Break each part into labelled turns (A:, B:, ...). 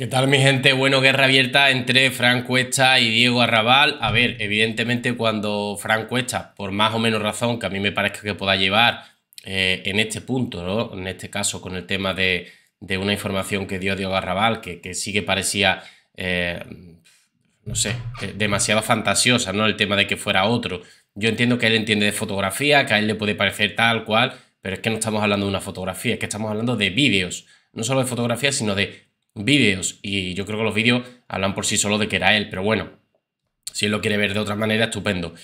A: ¿Qué tal mi gente? Bueno, guerra abierta entre Fran Cuesta y Diego Arrabal. A ver, evidentemente cuando Fran Cuesta, por más o menos razón que a mí me parezca que pueda llevar eh, en este punto, ¿no? en este caso con el tema de, una información que dio Diego Arrabal, que, sí que parecía, eh, no sé, eh, demasiado fantasiosa, ¿no? El tema de que fuera otro. Yo entiendo que él entiende de fotografía, que a él le puede parecer tal cual, pero es que no estamos hablando de una fotografía, es que estamos hablando de vídeos. No solo de fotografía, sino de vídeos. Y yo creo que los vídeos hablan por sí solo de que era él, pero bueno, si él lo quiere ver de otra manera, estupendo.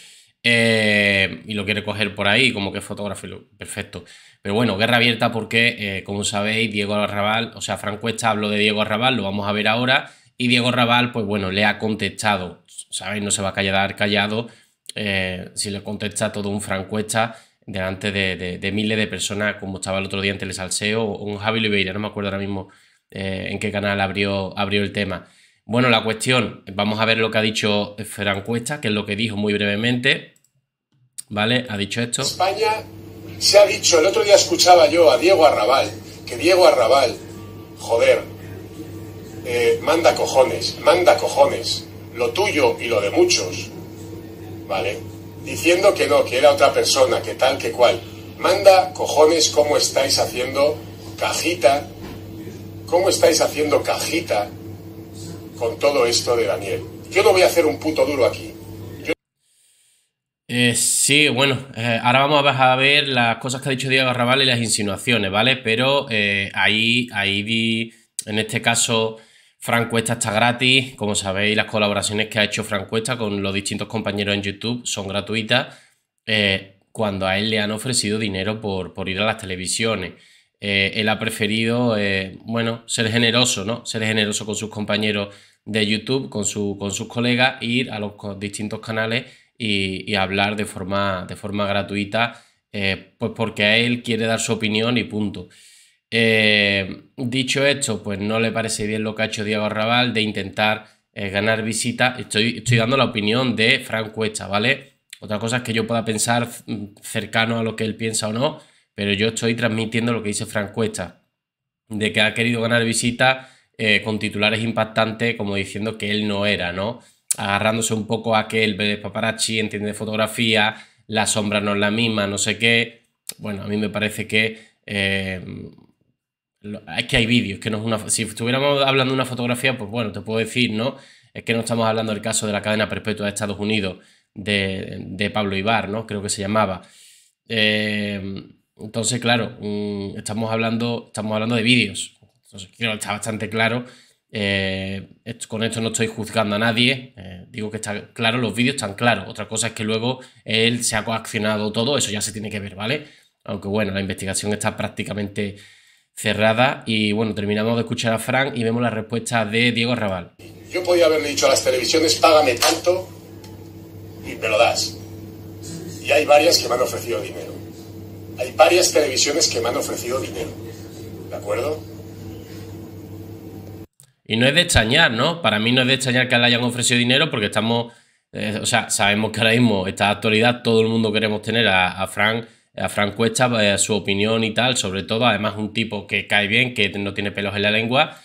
A: Eh, y lo quiere coger por ahí, como que fotógrafo, perfecto. Pero bueno, guerra abierta porque, eh, como sabéis, Diego Arrabal, o sea, Franco Cuesta habló de Diego Arrabal, lo vamos a ver ahora. Y Diego Arrabal, pues bueno, le ha contestado, ¿sabéis? No se va a callar callado. Eh, si le contesta todo un Cuesta delante de, miles de personas, como estaba el otro día en salseo o un Javi Oliveira, no me acuerdo ahora mismo eh, en qué canal abrió, abrió el tema. Bueno, la cuestión, vamos a ver lo que ha dicho Ferran Cuesta, que es lo que dijo muy brevemente. ¿Vale? Ha dicho esto. España se ha dicho, el otro día escuchaba yo a Diego Arrabal, que Diego Arrabal, joder, eh, manda cojones, manda cojones, lo tuyo y lo de muchos, ¿vale? Diciendo que no, que era otra persona, que tal, que cual. Manda cojones como estáis haciendo cajita ¿Cómo estáis haciendo cajita con todo esto de Daniel? Yo no voy a hacer un puto duro aquí. Eh, sí, bueno, eh, ahora vamos a ver las cosas que ha dicho Diego Arrabal y las insinuaciones, ¿vale? Pero eh, ahí, ahí en este caso, Cuesta está gratis. Como sabéis, las colaboraciones que ha hecho Cuesta con los distintos compañeros en YouTube son gratuitas. cuando a él le han ofrecido dinero por, por ir a las televisiones. Eh, él ha preferido, eh, bueno, ser generoso, ¿no? Ser generoso con sus compañeros de YouTube, con, con sus colegas, ir a los distintos canales y, hablar de forma, de forma gratuita, eh, pues porque a él quiere dar su opinión y punto. dicho esto, pues no le parece bien lo que ha hecho Diego Arrabal de intentar ganar visitas. Estoy, estoy dando la opinión de Frank Cuesta, ¿vale? Otra cosa es que yo pueda pensar mm, cercano a lo que él piensa o no, pero yo estoy transmitiendo lo que dice Frank Cuesta, de que ha querido ganar visita eh, con titulares impactantes, como diciendo que él no era, ¿no? Agarrándose un poco a que el paparazzi entiende fotografía, la sombra no es la misma, no sé qué. Bueno, a mí me parece que. Eh, es que hay vídeos, que no es una. Si estuviéramos hablando de una fotografía, pues bueno, te puedo decir, ¿no? Es que no estamos hablando del caso de la cadena perpetua de Estados Unidos, de, de Pablo Ibar, ¿no? Creo que se llamaba. Eh, entonces, claro, mm, estamos hablando, estamos hablando de vídeos. Entonces, quiero está bastante claro. Eh, con esto no estoy juzgando a nadie. Eh, digo que está claro, los vídeos están claros. Otra cosa es que luego él se ha coaccionado todo, eso ya se tiene que ver, ¿vale? Aunque bueno, la investigación está prácticamente cerrada. Y bueno, terminamos de escuchar a Frank y vemos la respuesta de Diego Raval Yo podía haberle dicho a las televisiones, págame tanto y me lo das. Y hay varias que me han ofrecido dinero hay varias televisiones que me han ofrecido dinero, ¿de acuerdo? Y no es de extrañar, ¿no? Para mí no es de extrañar que le hayan ofrecido dinero porque estamos, eh, o sea, sabemos que ahora mismo, esta actualidad, todo el mundo queremos tener a, a Frank a Frank Cuesta eh, su opinión y tal, sobre todo, además un tipo que cae bien, que no tiene pelos en la lengua,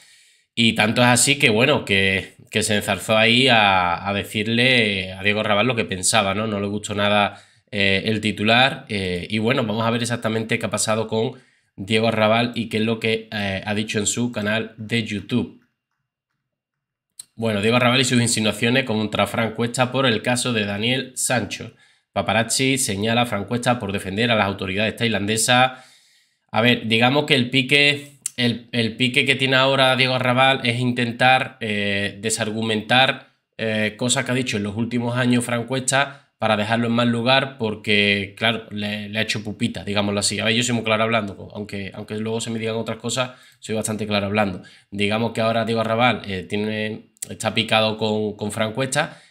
A: y tanto es así que, bueno, que, se enzarzó ahí a, a, decirle a Diego Rabal lo que pensaba, ¿no? No le gustó nada eh, el titular. Eh, y bueno, vamos a ver exactamente qué ha pasado con Diego Arrabal y qué es lo que eh, ha dicho en su canal de YouTube. Bueno, Diego Arrabal y sus insinuaciones contra Fran Cuesta por el caso de Daniel Sancho. Paparazzi señala a Fran Cuesta por defender a las autoridades tailandesas. A ver, digamos que el pique, el, el pique que tiene ahora Diego Arrabal es intentar desargumentar cosas que ha dicho en los últimos años Fran Cuesta para dejarlo en mal lugar porque, claro, le, ha hecho pupita, digámoslo así. A ver, yo soy muy claro hablando, aunque, aunque luego se me digan otras cosas, soy bastante claro hablando. Digamos que ahora Diego Arrabal eh, tiene, está picado con, con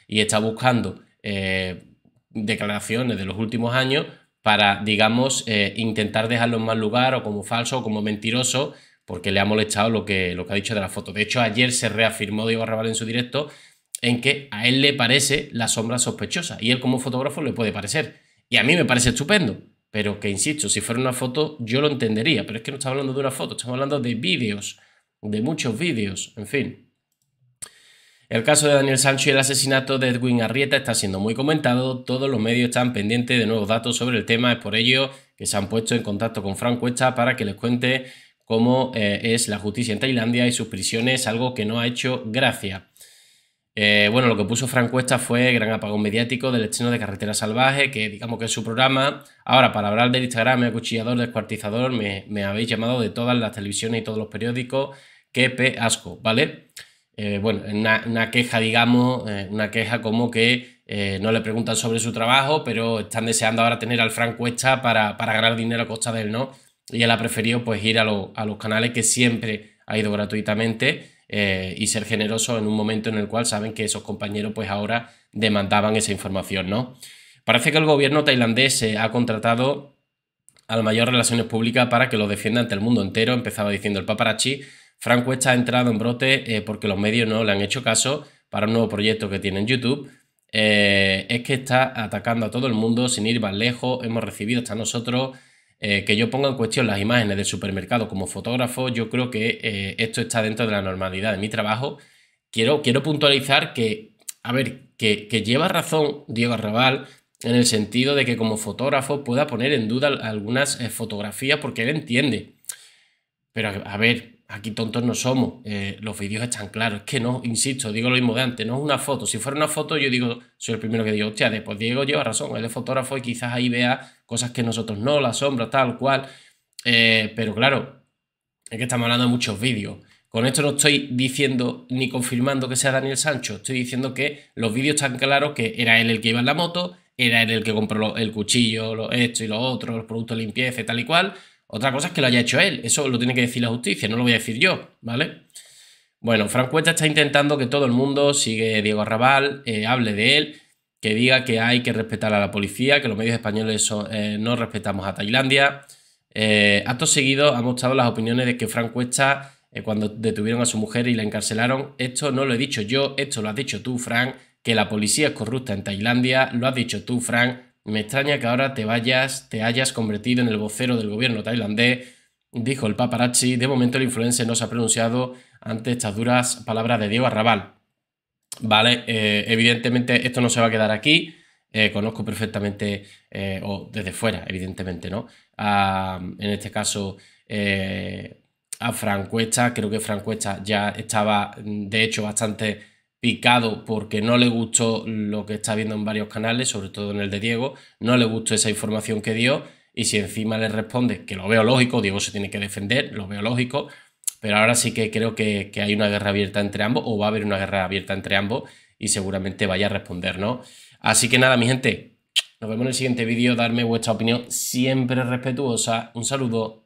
A: y está buscando eh, declaraciones de los últimos años para, digamos, eh, intentar dejarlo en mal lugar o como falso o como mentiroso porque le ha molestado lo que, lo que ha dicho de la foto. De hecho, ayer se reafirmó Diego Arrabal en su directo en que a él le parece la sombra sospechosa y él como fotógrafo le puede parecer. Y a mí me parece estupendo, pero que insisto, si fuera una foto yo lo entendería, pero es que no estamos hablando de una foto, estamos hablando de vídeos, de muchos vídeos, en fin. El caso de Daniel Sancho y el asesinato de Edwin Arrieta está siendo muy comentado, todos los medios están pendientes de nuevos datos sobre el tema, es por ello que se han puesto en contacto con Frank Cuesta para que les cuente cómo eh, es la justicia en Tailandia y sus prisiones, algo que no ha hecho gracia. Eh, bueno, lo que puso Frank Cuesta fue gran apagón mediático del estreno de Carretera Salvaje, que digamos que es su programa. Ahora, para hablar del Instagram, acuchillador, descuartizador, me, habéis llamado de todas las televisiones y todos los periódicos. Qué asco, ¿vale? Eh, bueno, una, queja, digamos, eh, una queja como que no le preguntan sobre su trabajo, pero están deseando ahora tener al Frank Cuesta para, ganar dinero a costa de él, ¿no? Y él ha preferido pues ir a los canales que siempre ha ido gratuitamente eh, y ser generoso en un momento en el cual saben que esos compañeros pues ahora demandaban esa información, ¿no? Parece que el gobierno tailandés ha contratado al mayor relaciones públicas para que lo defienda ante el mundo entero, empezaba diciendo el paparazzi. Franco está entrado en brote eh, porque los medios no le han hecho caso para un nuevo proyecto que tiene en YouTube. Eh, es que está atacando a todo el mundo sin ir más lejos. Hemos recibido hasta nosotros eh, que yo ponga en cuestión las imágenes del supermercado como fotógrafo, yo creo que eh, esto está dentro de la normalidad de mi trabajo. Quiero, quiero puntualizar que, a ver, que, que lleva razón Diego Arrabal en el sentido de que como fotógrafo pueda poner en duda algunas eh, fotografías porque él entiende. Pero a ver, Aquí tontos no somos, eh, los vídeos están claros. Es que no, insisto, digo lo mismo de antes, no es una foto. Si fuera una foto, yo digo, soy el primero que digo, hostia, después Diego lleva razón, él es fotógrafo y quizás ahí vea cosas que nosotros no, la sombra, tal cual. Eh, pero claro, es que estamos hablando de muchos vídeos. Con esto no estoy diciendo ni confirmando que sea Daniel Sancho, estoy diciendo que los vídeos están claros que era él el que iba en la moto, era él el que compró el cuchillo, lo, esto y lo otro, los productos de limpieza y tal y cual. Otra cosa es que lo haya hecho él, eso lo tiene que decir la justicia, no lo voy a decir yo, ¿vale? Bueno, Frank Cuesta está intentando que todo el mundo, sigue Diego Arrabal, eh, hable de él, que diga que hay que respetar a la policía, que los medios españoles eh, no respetamos a Tailandia. Eh, acto seguido ha mostrado las opiniones de que Frank Cuesta, eh, cuando detuvieron a su mujer y la encarcelaron, esto no lo he dicho yo, esto lo has dicho tú, Frank, que la policía es corrupta en Tailandia, lo has dicho tú, Frank, me extraña que ahora te vayas, te hayas convertido en el vocero del gobierno tailandés, dijo el paparazzi. De momento el influencer no se ha pronunciado ante estas duras palabras de Diego Arrabal. Vale, eh, evidentemente esto no se va a quedar aquí. Eh, conozco perfectamente, eh, o desde fuera, evidentemente, ¿no? Ah, en este caso, a a Cuesta, creo que Cuesta ya estaba, de hecho, bastante picado porque no le gustó lo que está viendo en varios canales, sobre todo en el de Diego, no le gustó esa información que dio y si encima le responde que lo veo lógico, Diego se tiene que defender, lo veo lógico, pero ahora sí que creo que, hay una guerra abierta entre ambos o va a haber una guerra abierta entre ambos y seguramente vaya a responder, ¿no? Así que nada, mi gente, nos vemos en el siguiente vídeo, darme vuestra opinión siempre respetuosa, un saludo